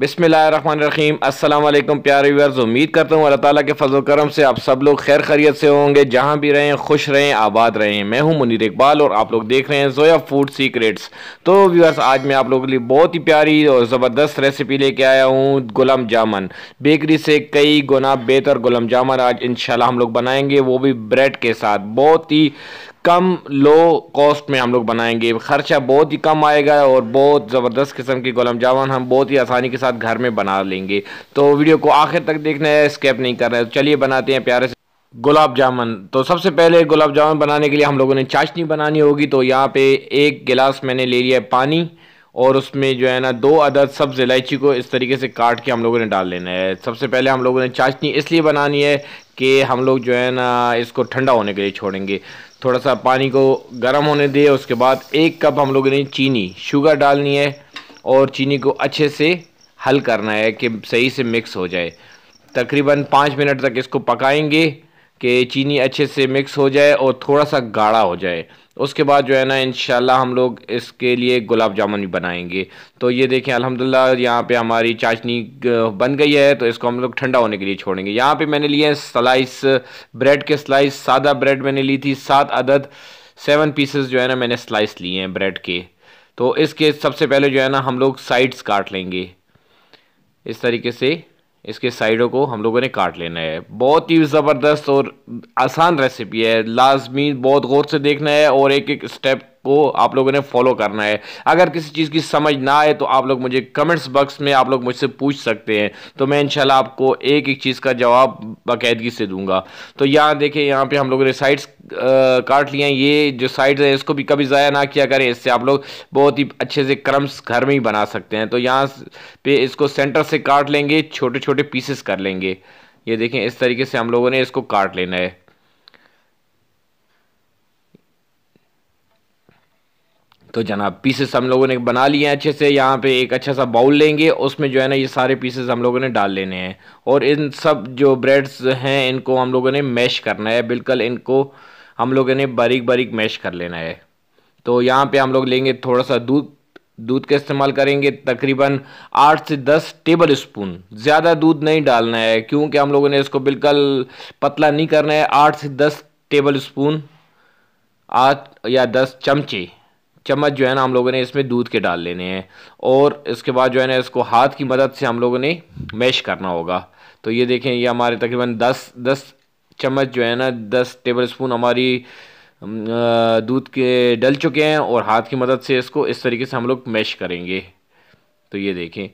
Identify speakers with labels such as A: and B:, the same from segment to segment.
A: बिसमीम अल्लाम प्यारे व्यूअर्स उम्मीद करता हूँ अल्लाह ताला के फजल करम से आप सब लोग खैर खैरियत से होंगे जहाँ भी रहें खुश रहें आबाद रहें मैं हूँ मुनीर इकबाल और आप लोग देख रहे हैं जोया फूड सीक्रेट्स तो व्यूअर्स आज मैं आप लोगों के लिए बहुत ही प्यारी और ज़बरदस्त रेसिपी लेके आया हूँ गुलाम जामुन बेकरी से कई गुना बेहतर गुलाम जामुन आज इन हम लोग बनाएंगे वो भी ब्रेड के साथ बहुत ही कम लो कॉस्ट में हम लोग बनाएंगे ख़र्चा बहुत ही कम आएगा और बहुत ज़बरदस्त किस्म की गुलाम जामुन हम बहुत ही आसानी के साथ घर में बना लेंगे तो वीडियो को आखिर तक देखना है स्केप नहीं करना है तो चलिए बनाते हैं प्यारे से गुलाब जामुन तो सबसे पहले गुलाब जामुन बनाने के लिए हम लोगों ने चाशनी बनानी होगी तो यहाँ पे एक गिलास मैंने ले लिया है पानी और उसमें जो है ना दो अदद सब्ज़ इलायची को इस तरीके से काट के हम लोगों ने डाल लेना है सबसे पहले हम लोगों ने चाशनी इसलिए बनानी है कि हम लोग जो है ना इसको ठंडा होने के लिए छोड़ेंगे थोड़ा सा पानी को गर्म होने दिए उसके बाद एक कप हम लोगों ने चीनी शुगर डालनी है और चीनी को अच्छे से हल करना है कि सही से मिक्स हो जाए तकरीबन पाँच मिनट तक इसको पकाएंगे कि चीनी अच्छे से मिक्स हो जाए और थोड़ा सा गाढ़ा हो जाए उसके बाद जो है ना इन हम लोग इसके लिए गुलाब जामुन भी बनाएंगे तो ये देखें अलहमदिल्ला यहाँ पे हमारी चाशनी बन गई है तो इसको हम लोग ठंडा होने के लिए छोड़ेंगे यहाँ पे मैंने लिए स्लाइस ब्रेड के स्लाइस सादा ब्रेड मैंने ली थी सात अदद सेवन पीसेस जो है ना मैंने स्लाइस लिए हैं ब्रेड के तो इसके सबसे पहले जो है ना हम लोग साइड्स काट लेंगे इस तरीके से इसके साइडों को हम लोगों ने काट लेना है बहुत ही ज़बरदस्त और आसान रेसिपी है लाजमी बहुत गौर से देखना है और एक एक स्टेप को आप लोगों ने फॉलो करना है अगर किसी चीज़ की समझ ना आए तो आप लोग मुझे कमेंट्स बॉक्स में आप लोग मुझसे पूछ सकते हैं तो मैं इंशाल्लाह आपको एक एक चीज़ का जवाब बाकायदगी से दूंगा तो यहाँ देखें यहाँ पे हम लोगों ने साइड्स काट लिए हैं ये जो साइड्स हैं इसको भी कभी ज़ाया ना किया करें इससे आप लोग बहुत ही अच्छे से क्रम्स घर में ही बना सकते हैं तो यहाँ पे इसको सेंटर से काट लेंगे छोटे छोटे पीसेस कर लेंगे ये देखें इस तरीके से हम लोगों ने इसको काट लेना है तो जनाब पीसेस हम लोगों ने बना लिए हैं अच्छे से यहाँ पे एक अच्छा सा बाउल लेंगे उसमें जो है ना ये सारे पीसेस हम लोगों ने डाल लेने हैं और इन सब जो ब्रेड्स हैं इनको हम लोगों ने मैश करना है बिल्कुल इनको हम लोगों ने बारीक बारीक मैश कर लेना है तो यहाँ पे हम लोग लेंगे थोड़ा सा दूध दूध का इस्तेमाल करेंगे तकरीबन आठ से दस टेबल स्पून ज़्यादा दूध नहीं डालना है क्योंकि हम लोगों ने इसको बिल्कुल पतला नहीं करना है आठ से दस टेबल स्पून आठ या दस चमचे चम्मच जो है ना हम लोगों ने इसमें दूध के डाल लेने हैं और इसके बाद जो है ना इसको हाथ की मदद से हम लोगों ने मैश करना होगा तो ये देखें ये हमारे तकरीबन दस दस चम्मच जो है ना दस टेबल स्पून हमारी दूध के डल चुके हैं और हाथ की मदद से इसको इस तरीके से हम लोग मैश करेंगे तो ये देखें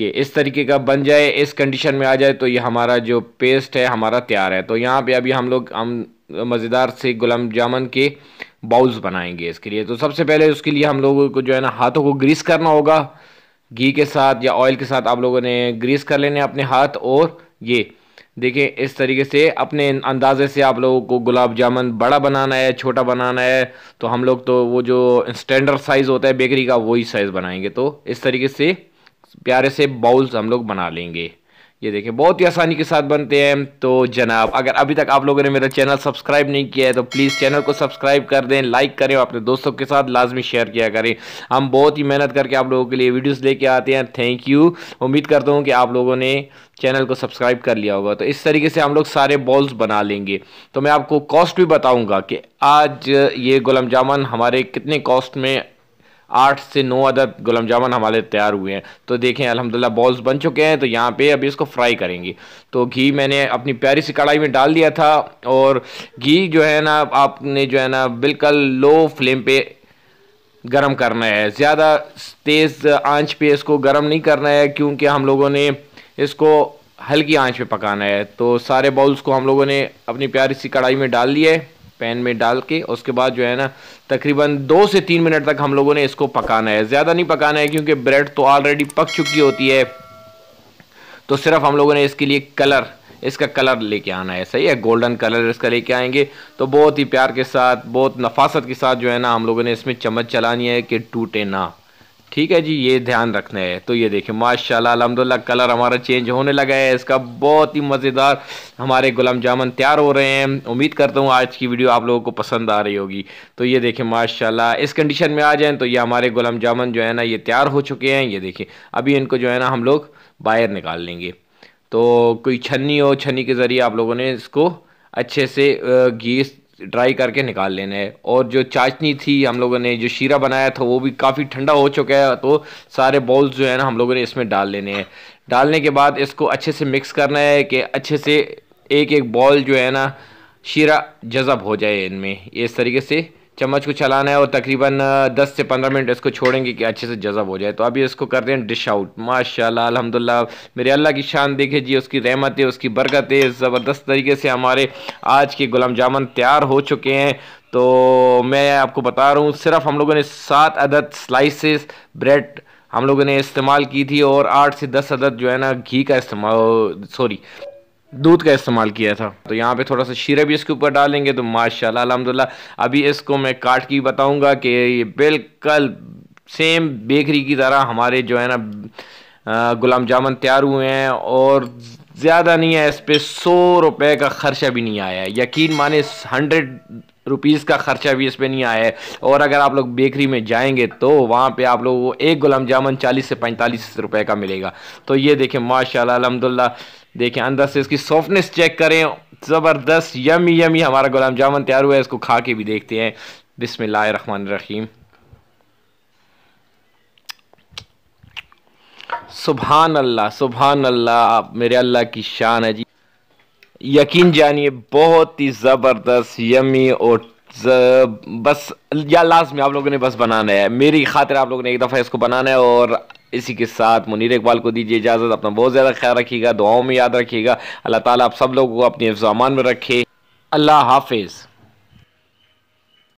A: ये इस तरीके का बन जाए इस कंडीशन में आ जाए तो ये हमारा जो पेस्ट है हमारा तैयार है तो यहाँ पे अभी हम लोग हम मज़ेदार से गुलाम जामुन के बाउल्स बनाएंगे इसके लिए तो सबसे पहले उसके लिए हम लोगों को जो है ना हाथों को ग्रीस करना होगा घी के साथ या ऑयल के साथ आप लोगों ने ग्रीस कर लेने अपने हाथ और ये देखिए इस तरीके से अपने अंदाजे से आप लोगों को गुलाब जामुन बड़ा बनाना है छोटा बनाना है तो हम लोग तो वो जो स्टैंडर्ड साइज़ होता है बेकरी का वही साइज़ बनाएंगे तो इस तरीके से प्यारे से बाउल्स हम लोग बना लेंगे ये देखें बहुत ही आसानी के साथ बनते हैं तो जनाब अगर अभी तक आप लोगों ने मेरा चैनल सब्सक्राइब नहीं किया है तो प्लीज़ चैनल को सब्सक्राइब कर दें लाइक करें और अपने दोस्तों के साथ लाजमी शेयर किया करें हम बहुत ही मेहनत करके आप लोगों के लिए वीडियोस लेके आते हैं थैंक यू उम्मीद करता हूँ कि आप लोगों ने चैनल को सब्सक्राइब कर लिया होगा तो इस तरीके से हम लोग सारे बॉल्स बना लेंगे तो मैं आपको कॉस्ट भी बताऊँगा कि आज ये गुलाम जामुन हमारे कितने कॉस्ट में आठ से नौ अदद गुलाब जामुन हमारे तैयार हुए हैं तो देखें अलहमदिल्ला बॉल्स बन चुके हैं तो यहाँ पे अभी इसको फ्राई करेंगे तो घी मैंने अपनी प्यारी सी कढ़ाई में डाल दिया था और घी जो है ना आपने जो है ना बिल्कुल लो फ्लेम पे गर्म करना है ज़्यादा तेज़ आंच पे इसको गर्म नहीं करना है क्योंकि हम लोगों ने इसको हल्की आंच पे पकाना है तो सारे बाउल्स को हम लोगों ने अपनी प्यारी सी कढ़ाई में डाल है पैन में डाल के उसके बाद जो है ना तकरीबन दो से तीन मिनट तक हम लोगों ने इसको पकाना है ज़्यादा नहीं पकाना है क्योंकि ब्रेड तो ऑलरेडी पक चुकी होती है तो सिर्फ हम लोगों ने इसके लिए कलर इसका कलर लेके आना है सही है गोल्डन कलर इसका लेके आएंगे तो बहुत ही प्यार के साथ बहुत नफासत के साथ जो है ना हम लोगों ने इसमें चम्मच चलानी है कि टूटे ना ठीक है जी ये ध्यान रखना है तो ये देखें माशाल्लाह अलहमदिल्ला कलर हमारा चेंज होने लगा है इसका बहुत ही मज़ेदार हमारे गुलाम जामुन तैयार हो रहे हैं उम्मीद करता हूँ आज की वीडियो आप लोगों को पसंद आ रही होगी तो ये देखें माशाल्लाह इस कंडीशन में आ जाएँ तो ये हमारे गुलाम जामुन जो है ना ये तैयार हो चुके हैं ये देखें अभी इनको जो है ना हम लोग बाहर निकाल लेंगे तो कोई छन्नी हो छन्नी के ज़रिए आप लोगों ने इसको अच्छे से घी ड्राई करके निकाल लेना है और जो चाशनी थी हम लोगों ने जो शीरा बनाया था वो भी काफ़ी ठंडा हो चुका है तो सारे बॉल्स जो है ना हम लोगों ने इसमें डाल लेने हैं डालने के बाद इसको अच्छे से मिक्स करना है कि अच्छे से एक एक बॉल जो है ना शीरा जज़ब हो जाए इनमें इस तरीके से चम्मच को चलाना है और तकरीबन 10 से 15 मिनट इसको छोड़ेंगे कि अच्छे से जज़ब हो जाए तो अभी इसको कर दें डिश आउट माशाल्लाह अल्हम्दुलिल्लाह मेरे अल्लाह की शान देखे जी उसकी रहमत है उसकी बरकत है ज़बरदस्त तरीके से हमारे आज के गुलाम जामुन तैयार हो चुके हैं तो मैं आपको बता रहा हूँ सिर्फ हम लोगों ने सात अदद स्लाइसिस ब्रेड हम लोगों ने इस्तेमाल की थी और आठ से दस अदद जो है ना घी का इस्तेमाल सॉरी दूध का इस्तेमाल किया था तो यहाँ पे थोड़ा सा शीरा भी इसके ऊपर डालेंगे तो माशाल्लाह अलहमदिल्ला अभी इसको मैं काट के बताऊँगा कि ये बिल्कुल सेम बेकरी की तरह हमारे जो है ना गुलाब जामुन तैयार हुए हैं और ज़्यादा नहीं है इस पर सौ रुपये का ख़र्चा भी नहीं आया है यकीन माने हंड्रेड रुपीज़ का ख़र्चा भी पर नहीं आया है और अगर आप लोग बेकरी में जाएंगे तो वहाँ पे आप लोग वो एक गुलाम जामुन चालीस से पैंतालीस रुपए का मिलेगा तो ये देखें माशाल्लाह अलहमदिल्ला देखें अंदर से इसकी सॉफ्टनेस चेक करें ज़बरदस्त यमी यमी हमारा गुलाम जामुन तैयार हुआ है इसको खा के भी देखते हैं बिसमिल्ल रहीम सुबहान अल्लाह सुबहान अल्लाह मेरे अल्लाह की शान है जी यकीन जानिए बहुत ही ज़बरदस्त यमी और बस या लास्ट में आप लोगों ने बस बनाना है मेरी खातिर आप लोगों ने एक दफ़ा इसको बनाना है और इसी के साथ मुनीर इकबाल को दीजिए इजाज़त अपना बहुत ज़्यादा ख्याल रखिएगा दुआओं में याद रखिएगा अल्लाह ताला आप सब लोगों को अपने अफजामान में रखे अल्लाह हाफिज़